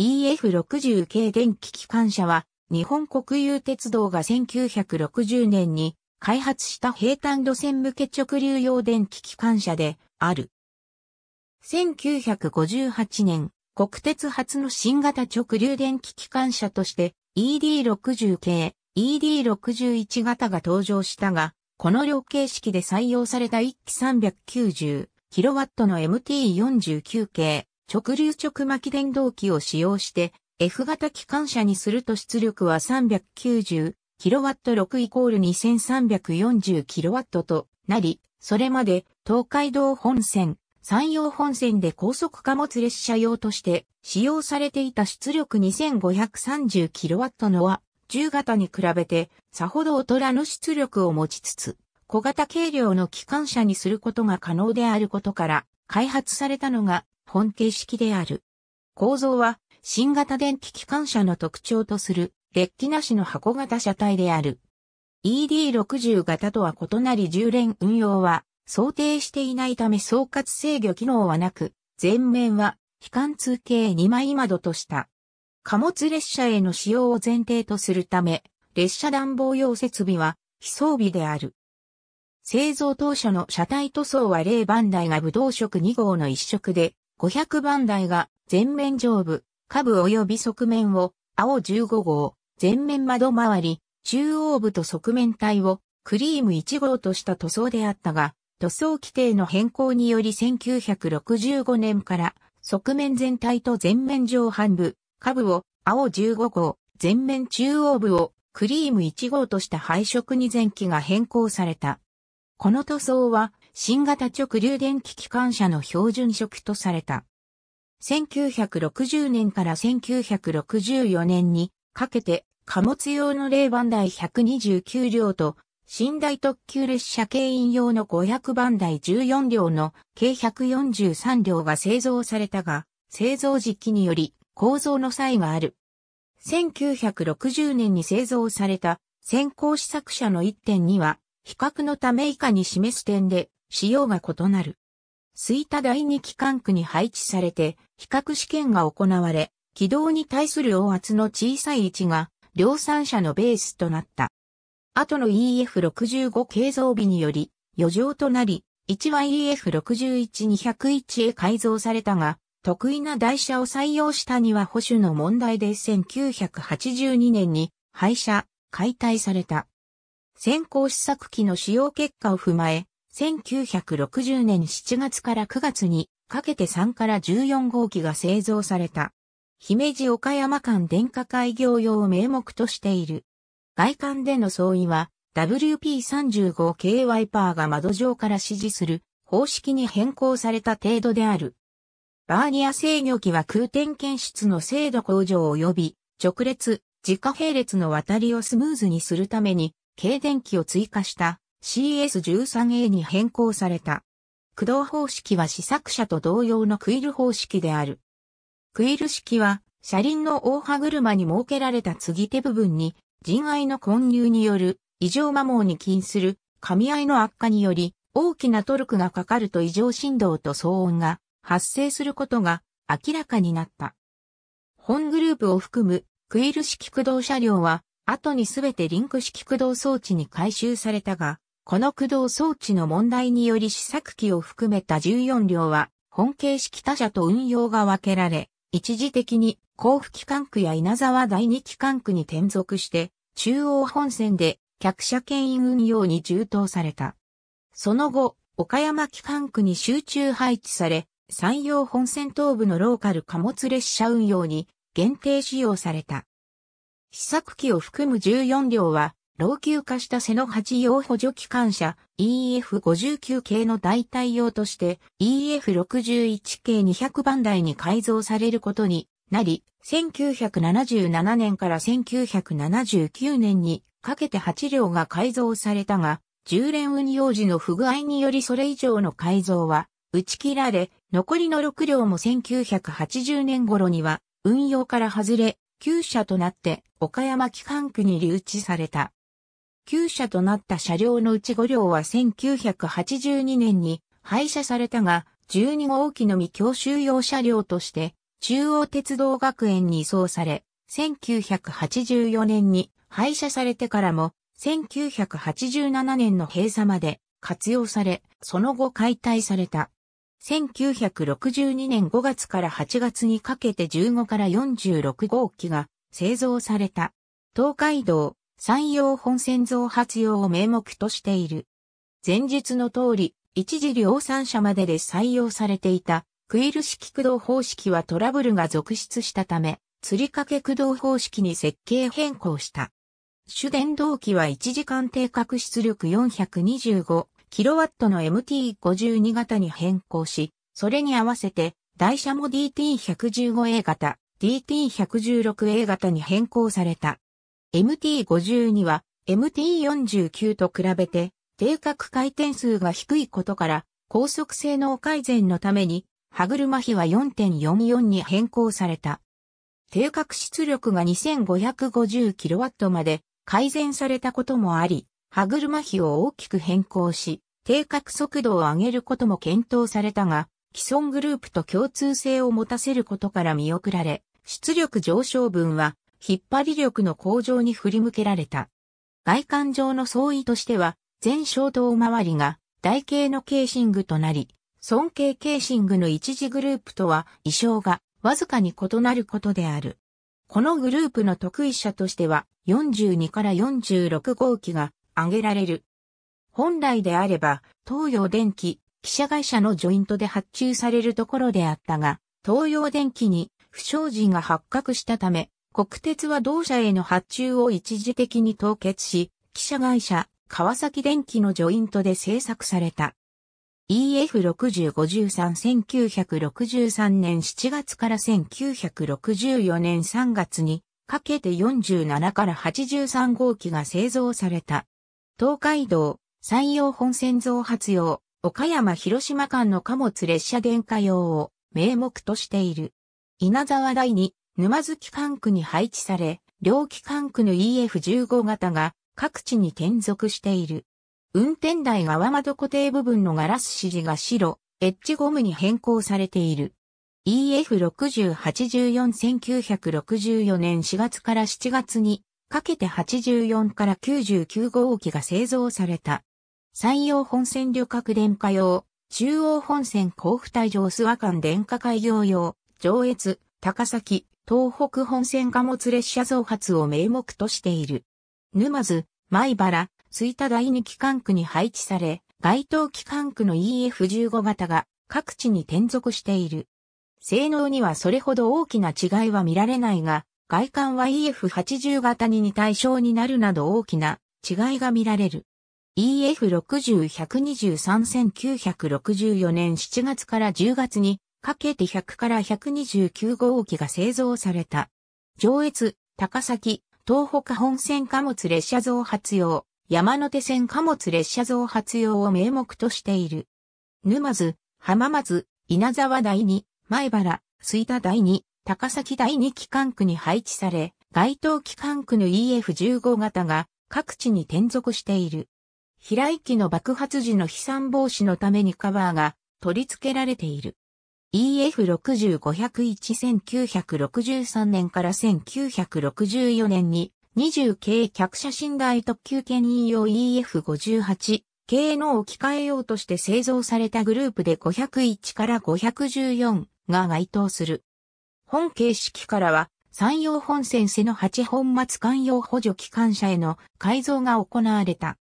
EF60 系電気機関車は、日本国有鉄道が1960年に開発した平坦路線向け直流用電気機関車である。1958年、国鉄初の新型直流電気機関車として ED60 系、ED61 型が登場したが、この量形式で採用された1機 390kW の MT49 系、直流直巻電動機を使用して F 型機関車にすると出力は 390kW6 イコール 2340kW となり、それまで東海道本線、山陽本線で高速貨物列車用として使用されていた出力 2530kW のは10型に比べてさほど劣らぬ出力を持ちつつ小型軽量の機関車にすることが可能であることから開発されたのが本形式である。構造は新型電気機関車の特徴とする列機なしの箱型車体である。ED60 型とは異なり10連運用は想定していないため総括制御機能はなく、前面は非貫通形2枚窓とした。貨物列車への使用を前提とするため、列車暖房用設備は非装備である。製造当初の車体塗装は0番台が武道色2号の一色で、500番台が前面上部、下部及び側面を青15号、前面窓周り、中央部と側面体をクリーム1号とした塗装であったが、塗装規定の変更により1965年から側面全体と前面上半部、下部を青15号、前面中央部をクリーム1号とした配色に前期が変更された。この塗装は新型直流電気機関車の標準色とされた。1960年から1964年にかけて貨物用の0番台129両と寝台特急列車経員用の500番台14両の計143両が製造されたが、製造時期により構造の差異がある。1960年に製造された先行試作車の1.2は、比較のため以下に示す点で仕様が異なる。吹田第二機関区に配置されて、比較試験が行われ、軌道に対する音圧の小さい位置が、量産車のベースとなった。後の EF65 形造日により、余剰となり、1は EF61201 へ改造されたが、得意な台車を採用したには保守の問題で1982年に廃車、解体された。先行試作機の使用結果を踏まえ、1960年7月から9月にかけて3から14号機が製造された。姫路岡山間電化開業用を名目としている。外観での相違は WP35 k ワイパーが窓上から指示する方式に変更された程度である。バーニア制御機は空転検出の精度向上及び直列、自家並列の渡りをスムーズにするために、軽電機を追加した CS13A に変更された。駆動方式は試作車と同様のクイル方式である。クイル式は車輪の大歯車に設けられた継ぎ手部分に人愛の混入による異常摩耗に起因する噛み合いの悪化により大きなトルクがかかると異常振動と騒音が発生することが明らかになった。本グループを含むクイル式駆動車両は後にすべてリンク式駆動装置に改修されたが、この駆動装置の問題により試作機を含めた14両は、本形式他社と運用が分けられ、一時的に甲府機関区や稲沢第二機関区に転属して、中央本線で客車牽引運用に充当された。その後、岡山機関区に集中配置され、山陽本線東部のローカル貨物列車運用に限定使用された。試作機を含む14両は老朽化した背の8用補助機関車 EF59 系の代替用として EF61 系200番台に改造されることになり、1977年から1979年にかけて8両が改造されたが、10連運用時の不具合によりそれ以上の改造は打ち切られ、残りの6両も1980年頃には運用から外れ、旧車となって岡山機関区に留置された。旧車となった車両のうち5両は1982年に廃車されたが、12号機のみ教習用車両として、中央鉄道学園に移送され、1984年に廃車されてからも、1987年の閉鎖まで活用され、その後解体された。1962年5月から8月にかけて15から46号機が製造された。東海道、山陽本線増発用を名目としている。前述の通り、一時量産車までで採用されていた、クイル式駆動方式はトラブルが続出したため、釣り掛け駆動方式に設計変更した。主電動機は1時間定格出力 425kW の MT52 型に変更し、それに合わせて、台車も DT115A 型、DT116A 型に変更された。MT52 は MT49 と比べて定格回転数が低いことから高速性能改善のために歯車比は4.44に変更された。定格出力が 2550kW まで改善されたこともあり、歯車比を大きく変更し、定格速度を上げることも検討されたが、既存グループと共通性を持たせることから見送られ、出力上昇分は引っ張り力の向上に振り向けられた。外観上の相違としては、全小灯周りが台形のケーシングとなり、尊敬ケーシングの一次グループとは意匠がわずかに異なることである。このグループの得意者としては42から46号機が挙げられる。本来であれば東洋電機、記者会社のジョイントで発注されるところであったが、東洋電機に不祥事が発覚したため、国鉄は同社への発注を一時的に凍結し、記者会社、川崎電機のジョイントで制作された。EF6053-1963 年7月から1964年3月にかけて47から83号機が製造された。東海道、山陽本線増発用、岡山広島間の貨物列車電化用を名目としている。稲沢第二沼津機関区に配置され、両機関区の EF15 型が各地に転属している。運転台側窓固定部分のガラス指示が白、エッジゴムに変更されている。EF6084-1964 年4月から7月にかけて84から99号機が製造された。山陽本線旅客電化用、中央本線甲府帯上諏訪間電化開業用、上越、高崎、東北本線貨物列車増発を名目としている。沼津、米原、吹田第二機関区に配置され、該当機関区の EF15 型が各地に転属している。性能にはそれほど大きな違いは見られないが、外観は EF80 型に似対象になるなど大きな違いが見られる。EF60-123-1964 年7月から10月にかけて100から129号機が製造された。上越、高崎、東北本線貨物列車増発用、山手線貨物列車増発用を名目としている。沼津、浜松、稲沢第二、前原、水田第二、高崎第二機関区に配置され、該当機関区の EF15 型が各地に転属している。平井機の爆発時の飛散防止のためにカバーが取り付けられている。EF6501-1963 年から1964年に20系客車寝台特急兼引用 EF58 系の置き換え用として製造されたグループで501から514が該当する。本形式からは山陽本線瀬の8本末関用補助機関車への改造が行われた。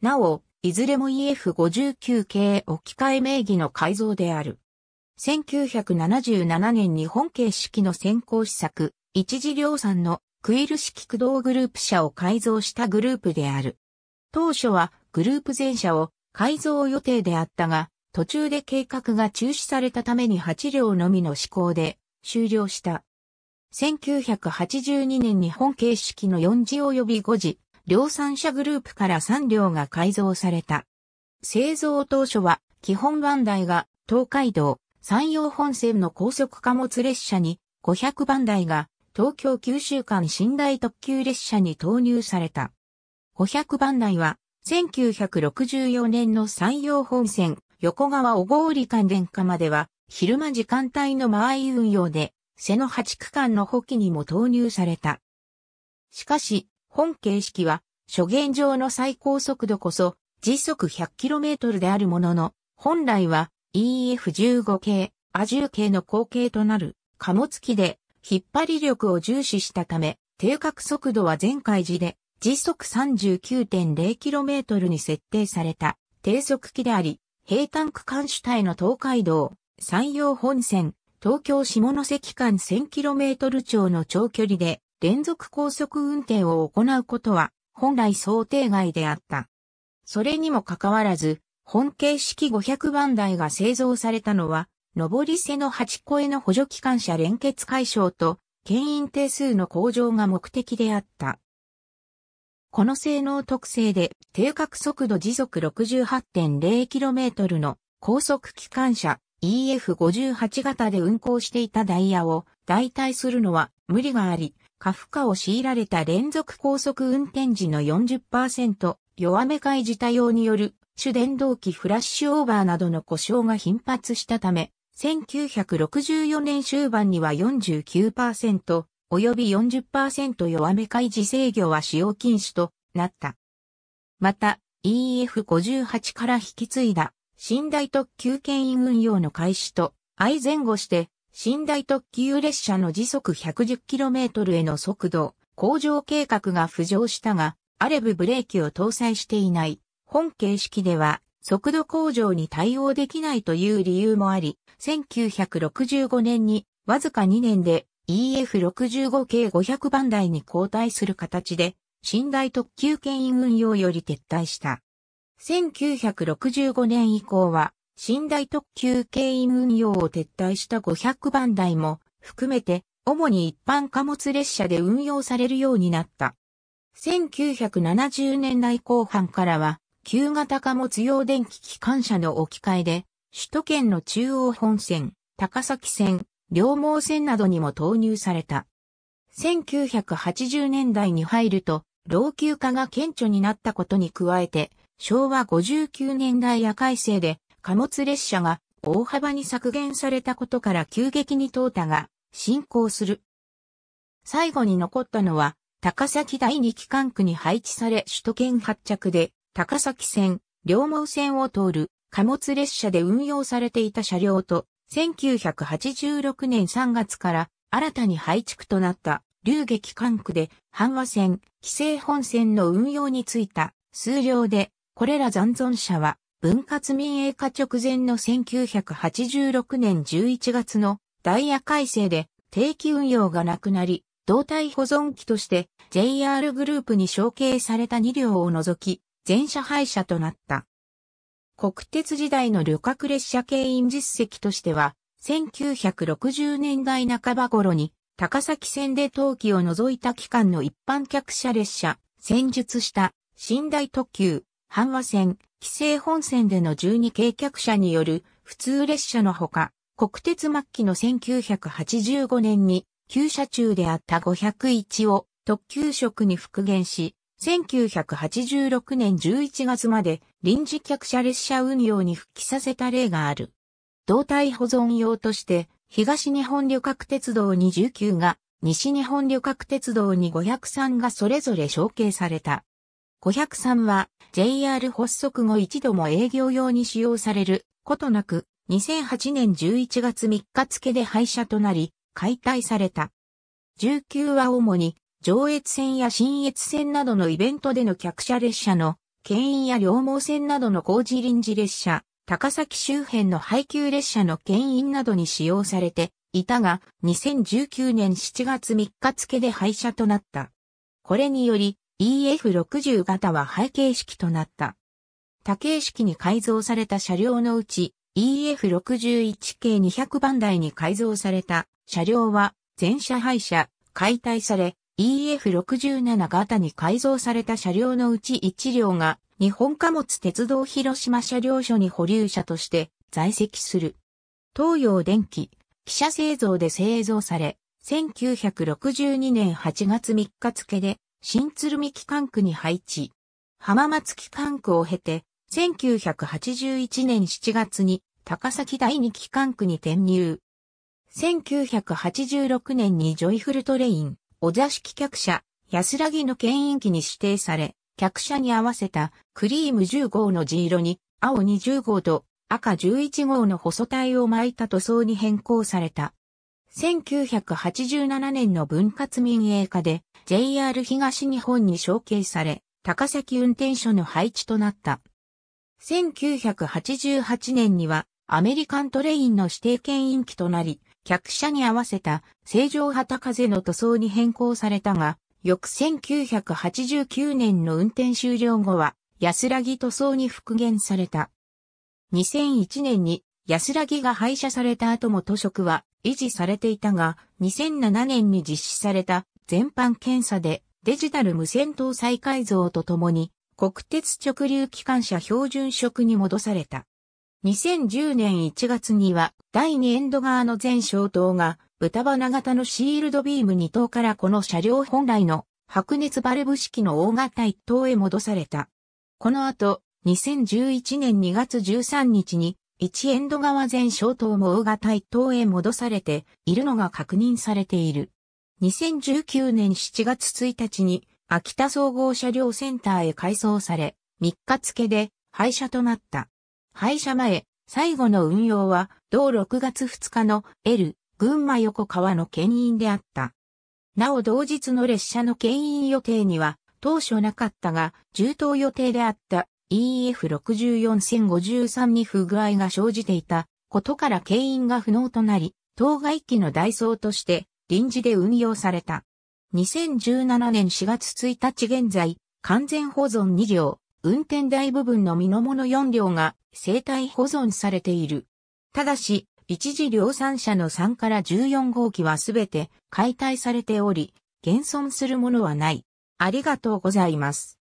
なお、いずれも EF59 系置き換え名義の改造である。1977年に本形式の先行試作、一次量産のクイル式駆動グループ車を改造したグループである。当初はグループ全車を改造予定であったが、途中で計画が中止されたために8両のみの施行で終了した。1982年に本形式の4次及び5次、量産車グループから3両が改造された。製造当初は基本ダイが東海道、山陽本線の高速貨物列車に500番台が東京九州間寝台特急列車に投入された。500番台は1964年の山陽本線横川小郡間電化までは昼間時間帯の間合い運用で瀬の八区間の補機にも投入された。しかし、本形式は諸現上の最高速度こそ時速 100km であるものの、本来は EF15 系、アジュー系の後継となる貨物機で引っ張り力を重視したため、定格速度は前回時で時速 39.0km に設定された低速機であり、平坦区間主体の東海道、山陽本線、東京下関間 1000km 超の長距離で連続高速運転を行うことは本来想定外であった。それにもかかわらず、本形式500番台が製造されたのは、上り瀬の8個への補助機関車連結解消と、牽引定数の向上が目的であった。この性能特性で、定格速度時速 68.0km の高速機関車 EF58 型で運行していたダイヤを代替するのは無理があり、過負荷を強いられた連続高速運転時の40%弱め開示対用による主電動機フラッシュオーバーなどの故障が頻発したため、1964年終盤には49%及び40%弱め開示制御は使用禁止となった。また EF58 から引き継いだ寝台特急牽引運用の開始と相前後して寝台特急列車の時速 110km への速度向上計画が浮上したがアレブブレーキを搭載していない本形式では速度向上に対応できないという理由もあり、1965年にわずか2年で EF65 系500番台に交代する形で、寝台特急牽引運用より撤退した。1965年以降は、寝台特急牽引運用を撤退した500番台も含めて、主に一般貨物列車で運用されるようになった。1970年代後半からは、旧型貨物用電気機関車の置き換えで、首都圏の中央本線、高崎線、両毛線などにも投入された。1980年代に入ると、老朽化が顕著になったことに加えて、昭和59年代や改正で貨物列車が大幅に削減されたことから急激に淘汰が進行する。最後に残ったのは高崎第二機関区に配置され首都圏発着で高崎線、両毛線を通る貨物列車で運用されていた車両と、1986年3月から新たに置築となった流撃管区で阪和線、規制本線の運用についた数量で、これら残存車は分割民営化直前の1986年11月のダイヤ改正で定期運用がなくなり、胴体保存機として JR グループに承継された2両を除き、全車廃車となった。国鉄時代の旅客列車経員実績としては、1960年代半ば頃に、高崎線で冬季を除いた期間の一般客車列車、戦術した、寝台特急、阪和線、規制本線での12系客車による普通列車のほか、国鉄末期の1985年に、旧車中であった501を特急色に復元し、1986年11月まで臨時客車列車運用に復帰させた例がある。胴体保存用として東日本旅客鉄道に19が西日本旅客鉄道に503がそれぞれ承継された。503は JR 発足後一度も営業用に使用されることなく2008年11月3日付で廃車となり解体された。19は主に上越線や新越線などのイベントでの客車列車の、牽引や両毛線などの工事臨時列車、高崎周辺の配給列車の牽引などに使用されていたが、2019年7月3日付で廃車となった。これにより、EF60 型は廃形式となった。多形式に改造された車両のうち EF61 系200番台に改造された車両は全車廃車、解体され EF67 型に改造された車両のうち1両が日本貨物鉄道広島車両所に保留車として在籍する。東洋電機、汽車製造で製造され、1962年8月3日付で新鶴見機関区に配置。浜松機関区を経て、1981年7月に高崎第二機関区に転入。1986年にジョイフルトレイン、お座敷客車、安らぎの牽引機に指定され、客車に合わせたクリーム10号の地色に青20号と赤11号の細体を巻いた塗装に変更された。1987年の分割民営化で JR 東日本に承継され、高崎運転所の配置となった。1988年にはアメリカントレインの指定牽引機となり、客車に合わせた正常旗風の塗装に変更されたが、翌1989年の運転終了後は安らぎ塗装に復元された。2001年に安らぎが廃車された後も塗色は維持されていたが、2007年に実施された全般検査でデジタル無線搭載改造とともに国鉄直流機関車標準色に戻された。2010年1月には第2エンド側の全小灯が豚鼻型のシールドビーム2灯からこの車両本来の白熱バルブ式の大型一灯へ戻された。この後、2011年2月13日に1エンド側全小灯も大型一灯へ戻されているのが確認されている。2019年7月1日に秋田総合車両センターへ改装され、3日付で廃車となった。廃車前、最後の運用は、同6月2日の L、群馬横川の牽引であった。なお同日の列車の牽引予定には、当初なかったが、重当予定であった EF64053 に不具合が生じていたことから牽引が不能となり、当該機の代走として臨時で運用された。2017年4月1日現在、完全保存2両、運転台部分の身の物4両が生体保存されている。ただし、一次量産車の3から14号機はすべて解体されており、現存するものはない。ありがとうございます。